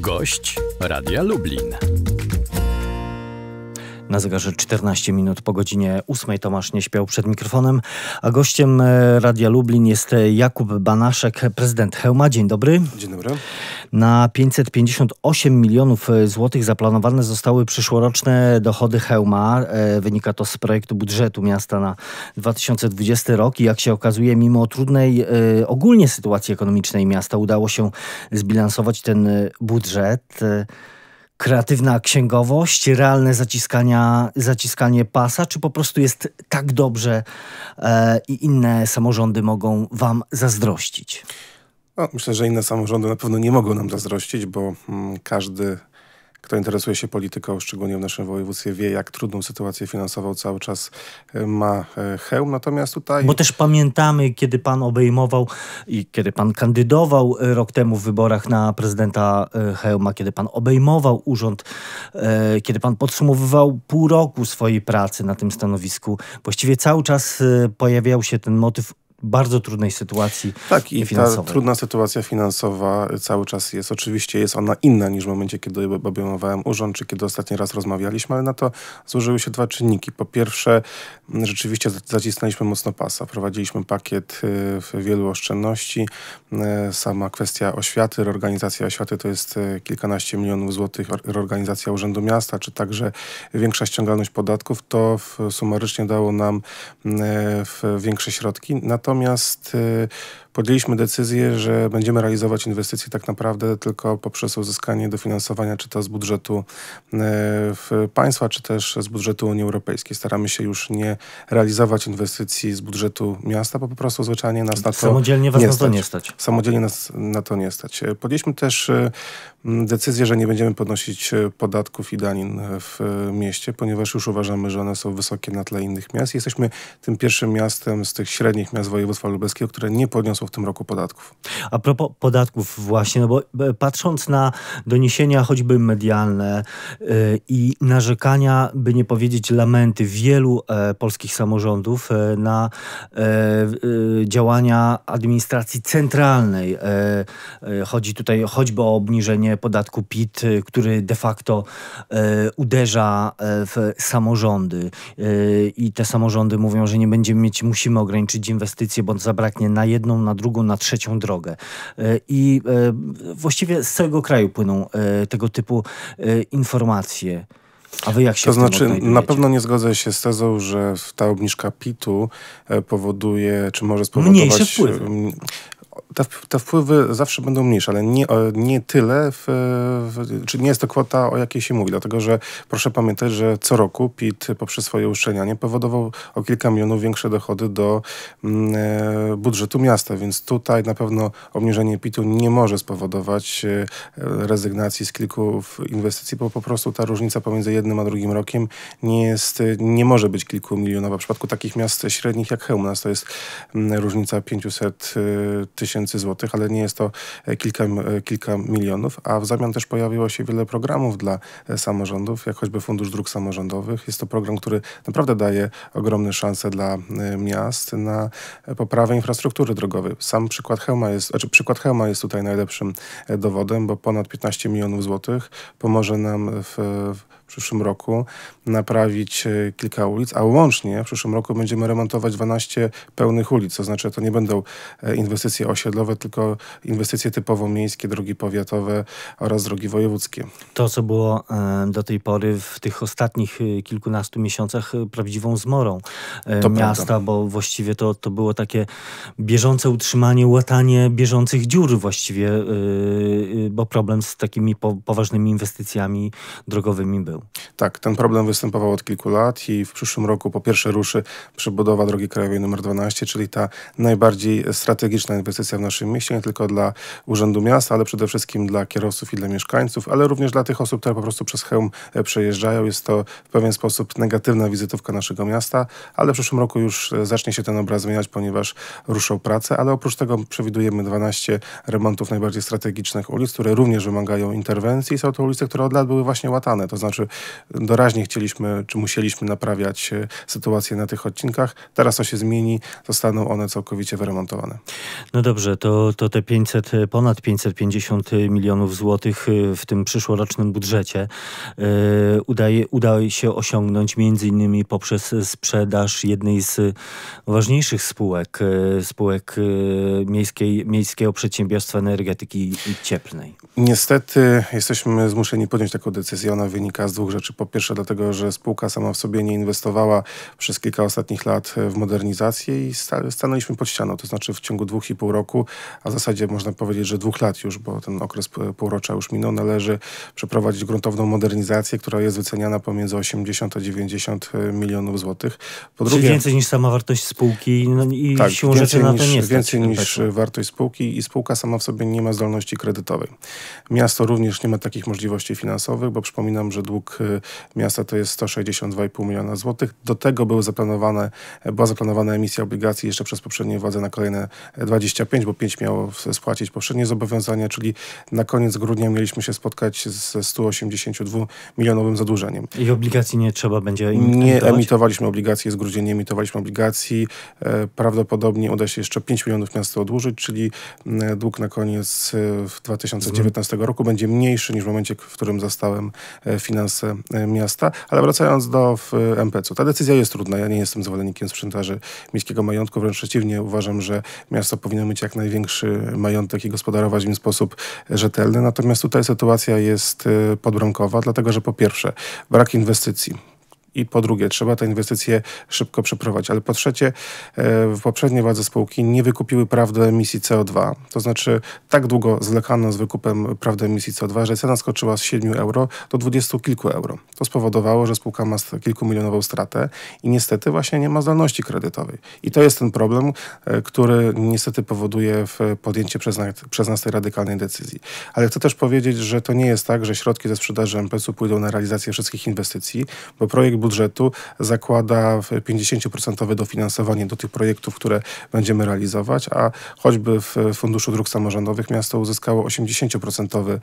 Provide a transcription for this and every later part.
Gość Radia Lublin. Na zegarze 14 minut po godzinie 8 Tomasz nie śpiał przed mikrofonem, a gościem e, Radia Lublin jest e, Jakub Banaszek, prezydent Hełma. Dzień dobry. Dzień dobry. Na 558 milionów e, złotych zaplanowane zostały przyszłoroczne dochody Hełma. E, wynika to z projektu budżetu miasta na 2020 rok i jak się okazuje, mimo trudnej e, ogólnie sytuacji ekonomicznej miasta udało się zbilansować ten budżet kreatywna księgowość, realne zaciskania, zaciskanie pasa, czy po prostu jest tak dobrze e, i inne samorządy mogą wam zazdrościć? No, myślę, że inne samorządy na pewno nie mogą nam zazdrościć, bo mm, każdy, kto interesuje się polityką, szczególnie w naszym województwie, wie, jak trudną sytuację finansową cały czas e, ma e, hełm. Natomiast tutaj. Bo też pamiętamy, kiedy pan obejmował i kiedy pan kandydował e, rok temu w wyborach na prezydenta hełma, kiedy pan obejmował urząd, kiedy pan podsumowywał pół roku swojej pracy na tym stanowisku, właściwie cały czas pojawiał się ten motyw bardzo trudnej sytuacji tak, i finansowej. Ta trudna sytuacja finansowa y, cały czas jest. Oczywiście jest ona inna niż w momencie, kiedy objmowałem urząd, czy kiedy ostatni raz rozmawialiśmy, ale na to złożyły się dwa czynniki. Po pierwsze, mm, rzeczywiście zacisnęliśmy mocno pasa. Prowadziliśmy pakiet y, wielu oszczędności. Y, sama kwestia oświaty, reorganizacja oświaty to jest kilkanaście milionów złotych, reorganizacja Urzędu Miasta, czy także większa ściągalność podatków. To sumarycznie dało nam większe środki. Na natomiast y, podjęliśmy decyzję, że będziemy realizować inwestycje tak naprawdę tylko poprzez uzyskanie dofinansowania, czy to z budżetu y, państwa, czy też z budżetu Unii Europejskiej. Staramy się już nie realizować inwestycji z budżetu miasta, bo po prostu zwyczajnie nas na to Samodzielnie was nie, na to nie stać. Samodzielnie nas na to nie stać. Podjęliśmy też y, Mm, decyzję, że nie będziemy podnosić e, podatków i danin e, w e, mieście, ponieważ już uważamy, że one są wysokie na tle innych miast. Jesteśmy tym pierwszym miastem z tych średnich miast województwa lubelskiego, które nie podniosło w tym roku podatków. A propos podatków właśnie, no bo patrząc na doniesienia choćby medialne i narzekania, by nie powiedzieć lamenty wielu polskich samorządów na działania administracji centralnej. chodzi tutaj choćby o obniżenie podatku PIT, y, który de facto e, uderza e, w samorządy e, i te samorządy mówią, że nie będziemy mieć, musimy ograniczyć inwestycje, bo zabraknie na jedną, na drugą, na trzecią drogę. I właściwie z całego kraju płyną tego typu informacje. A wy jak się To znaczy, na pewno nie zgodzę się z tezą, że ta obniżka PIT-u powoduje, czy może spowodować. Mniejsze wpływy te, te, wpływy zawsze będą mniejsze, ale nie, e, nie tyle, w, w, czy nie jest to kwota, o jakiej się mówi, dlatego że proszę pamiętać, że co roku PIT poprzez swoje uszczelnianie powodował o kilka milionów większe dochody do mm, e, budżetu miasta, więc tutaj na pewno obniżenie PIT-u nie może spowodować e, rezygnacji z kilku inwestycji, bo po prostu ta różnica pomiędzy jednym a drugim rokiem nie jest, nie może być kilkumilionowa. W przypadku takich miast średnich jak Chełm, to jest mm, różnica 500 tysięcy tysięcy złotych, ale nie jest to e, kilka, e, kilka milionów, a w zamian też pojawiło się wiele programów dla e, samorządów, jak choćby Fundusz Dróg Samorządowych. Jest to program, który naprawdę daje ogromne szanse dla miast na poprawę infrastruktury drogowej. Sam przykład Helma jest, znaczy przykład Helma jest tutaj najlepszym dowodem, bo ponad 15 milionów złotych pomoże nam w, w w przyszłym roku naprawić e, kilka ulic, a łącznie w przyszłym roku będziemy remontować 12 pełnych ulic. To znaczy, to nie będą e, inwestycje osiedlowe, tylko inwestycje typowo miejskie, drogi powiatowe oraz drogi wojewódzkie. To, co było e, do tej pory w tych ostatnich kilkunastu miesiącach prawdziwą zmorą to miasta, prawda. bo właściwie to, to było takie bieżące utrzymanie, łatanie bieżących dziur właściwie, bo problem z takimi poważnymi inwestycjami drogowymi był był. Tak, ten problem występował od kilku lat i w przyszłym roku po pierwsze ruszy przebudowa drogi krajowej nr 12, czyli ta najbardziej strategiczna inwestycja w naszym mieście, nie tylko dla Urzędu Miasta, ale przede wszystkim dla kierowców i dla mieszkańców, ale również dla tych osób, które po prostu przez hełm e, przejeżdżają. Jest to w pewien sposób negatywna wizytówka naszego miasta, ale w przyszłym roku już e, zacznie się ten obraz zmieniać, ponieważ ruszą prace, ale oprócz tego przewidujemy 12 remontów najbardziej strategicznych ulic, które również wymagają interwencji. Są to ulice, które od lat były właśnie łatane, to znaczy doraźnie chcieliśmy, czy musieliśmy naprawiać e, sytuację na tych odcinkach. Teraz to się zmieni, zostaną one całkowicie wyremontowane. No dobrze, to, to te 500, e, ponad 550 e, milionów złotych w tym przyszłorocznym budżecie yy, udaje, udaje się osiągnąć między innymi poprzez sprzedaż jednej z ważniejszych spółek, spółek miejskiej, Miejskiego Przedsiębiorstwa Energetyki Cieplnej. Niestety jesteśmy zmuszeni podjąć taką decyzję. Ona wynika z dwóch rzeczy. Po pierwsze dlatego, że spółka sama w sobie nie inwestowała przez kilka ostatnich lat w modernizację i stanęliśmy pod ścianą, to znaczy w ciągu dwóch i pół roku, a w zasadzie można powiedzieć, że dwóch lat już, bo ten okres półrocza już minął, należy przeprowadzić gruntowną modernizację, która jest wyceniana pomiędzy 80 a 90 e, milionów złotych. Po Czyli więcej niż sama wartość spółki no, i tak, siłą rzeczy na to nie stać, Więcej tak, niż wartość spółki i spółka sama w sobie nie ma zdolności kredytowej. Miasto również nie ma takich możliwości finansowych, bo przypominam, że dług dług y, miasta to jest 162,5 miliona złotych. Do tego były zaplanowane, była zaplanowana emisja obligacji jeszcze przez poprzednie władze na kolejne 25, bo 5 miało spłacić poprzednie zobowiązania, czyli na koniec grudnia mieliśmy się spotkać ze 182 milionowym zadłużeniem. I obligacji nie trzeba będzie emitować. Nie emitowaliśmy obligacji, z grudzień nie emitowaliśmy obligacji. E, prawdopodobnie uda się jeszcze 5 milionów miasto odłożyć, czyli e, dług na koniec e, w 2019 roku będzie mniejszy niż w momencie, w którym zastałem finans kasę e, miasta. Ale wracając do MPC-u, ta decyzja jest trudna. Ja nie jestem zwolennikiem sprzedaży miejskiego majątku, wręcz przeciwnie, uważam, że miasto powinno mieć jak największy majątek i gospodarować nim w sposób rzetelny. Natomiast tutaj sytuacja jest e, podbramkowa, dlatego że po pierwsze brak inwestycji i po drugie, trzeba te inwestycje szybko przeprowadzić. Ale po trzecie, w e, poprzednie władze spółki nie wykupiły praw do emisji CO2. To znaczy tak długo zwlekano z wykupem praw do emisji CO2, że cena skoczyła z 7 euro do 20 kilku euro. To spowodowało, że spółka ma kilkumilionową stratę i niestety właśnie nie ma zdolności kredytowej. I to jest ten problem, e, który niestety powoduje w podjęcie przez, przez nas tej radykalnej decyzji. Ale chcę też powiedzieć, że to nie jest tak, że środki ze sprzedaży MPS-u pójdą na realizację wszystkich inwestycji, bo projekt był budżetu zakłada 50% dofinansowanie do tych projektów, które będziemy realizować, a choćby w Funduszu Dróg Samorządowych miasto uzyskało 80% e,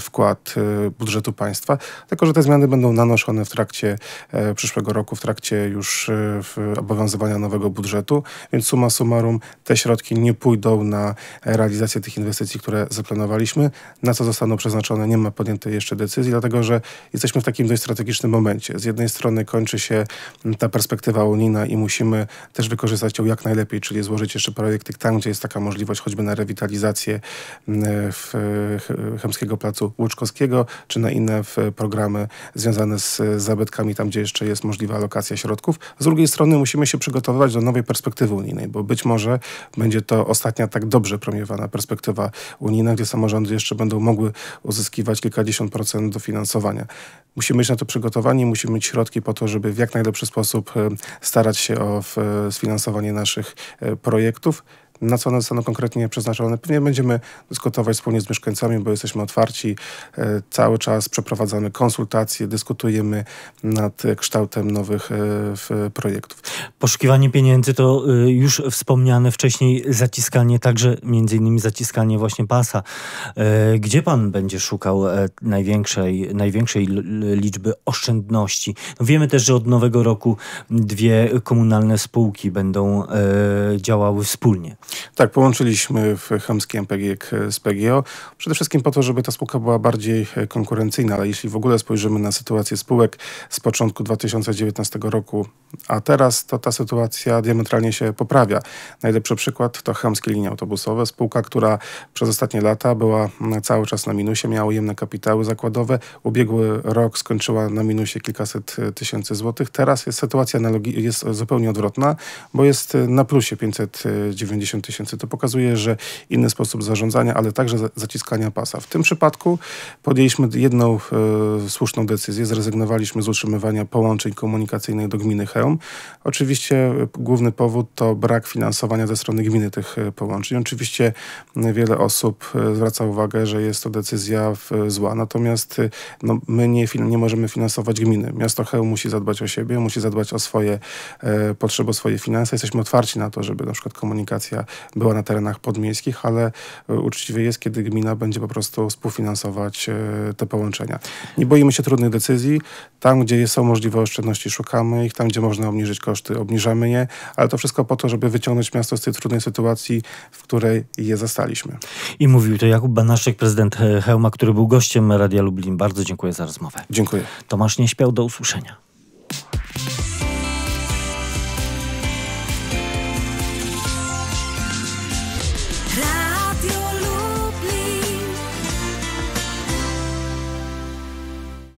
wkład e, budżetu państwa, tylko że te zmiany będą nanoszone w trakcie e, przyszłego roku, w trakcie już obowiązywania nowego budżetu, więc suma summarum te środki nie pójdą na realizację tych inwestycji, które zaplanowaliśmy, na co zostaną przeznaczone, nie ma podjętej jeszcze decyzji, dlatego że jesteśmy w takim dość strategicznym momencie momencie. Z jednej strony kończy się ta perspektywa unijna i musimy też wykorzystać ją jak najlepiej, czyli złożyć jeszcze projekty tam, gdzie jest taka możliwość, choćby na rewitalizację e, w Chemskiego Placu Łuczkowskiego, czy na inne programy związane z zabytkami, tam gdzie jeszcze jest możliwa alokacja środków. Z drugiej strony musimy się przygotowywać do nowej perspektywy unijnej, bo być może będzie to ostatnia tak dobrze premiowana perspektywa unijna, gdzie samorządy jeszcze będą mogły uzyskiwać kilkadziesiąt procent dofinansowania musimy być na to przygotowani, musimy mieć środki po to, żeby w jak najlepszy sposób e, starać się o e, sfinansowanie naszych e, projektów na co one zostaną konkretnie przeznaczone. Pewnie będziemy dyskutować wspólnie z mieszkańcami, bo jesteśmy otwarci. Cały czas przeprowadzamy konsultacje, dyskutujemy nad kształtem nowych projektów. Poszukiwanie pieniędzy to y, już wspomniane wcześniej zaciskanie, także między innymi zaciskanie właśnie pasa. E, gdzie pan będzie szukał e, największej, największej liczby oszczędności? No, wiemy też, że od nowego roku dwie komunalne spółki będą e, działały wspólnie. Tak, połączyliśmy w chamskie MPGiK z PGO. Przede wszystkim po to, żeby ta spółka była bardziej konkurencyjna, ale jeśli w ogóle spojrzymy na sytuację spółek z początku 2019 roku, a teraz to ta sytuacja diametralnie się poprawia. Najlepszy przykład to chamskie linie autobusowe, spółka, która przez ostatnie lata była mm, cały czas na minusie, miała ujemne kapitały zakładowe. Ubiegły rok skończyła na minusie kilkaset e, tysięcy złotych. Teraz jest sytuacja analogii, jest zupełnie odwrotna, bo jest e, na plusie 590 e, tysięcy. To pokazuje, że inny sposób zarządzania, ale także zaciskania pasa. W tym przypadku podjęliśmy jedną e, słuszną decyzję. Zrezygnowaliśmy z utrzymywania połączeń komunikacyjnych do gminy Chełm. Oczywiście Oczywiście główny powód to brak finansowania ze strony gminy tych e, połączeń. Oczywiście wiele osób e, zwraca uwagę, że jest to decyzja zła, natomiast e, no, my nie, nie możemy finansować gminy. Miasto Chełm musi zadbać o siebie, musi zadbać o swoje e, potrzeby, o swoje finanse. Jesteśmy otwarci na to, żeby na przykład komunikacja była na terenach podmiejskich, ale uczciwie jest, kiedy gmina będzie po prostu współfinansować e, te połączenia. Nie boimy się trudnych decyzji. Tam, gdzie są możliwe oszczędności, szukamy ich. Tam, gdzie można obniżyć koszty, koszty, obniżamy je, ale to wszystko po to, żeby wyciągnąć miasto z tej trudnej sytuacji, w której je zastaliśmy. I mówił to Jakub Banaszek, prezydent Hełma, który był gościem Radia Lublin. Bardzo dziękuję za rozmowę. Dziękuję. Tomasz nie śpiał, do usłyszenia.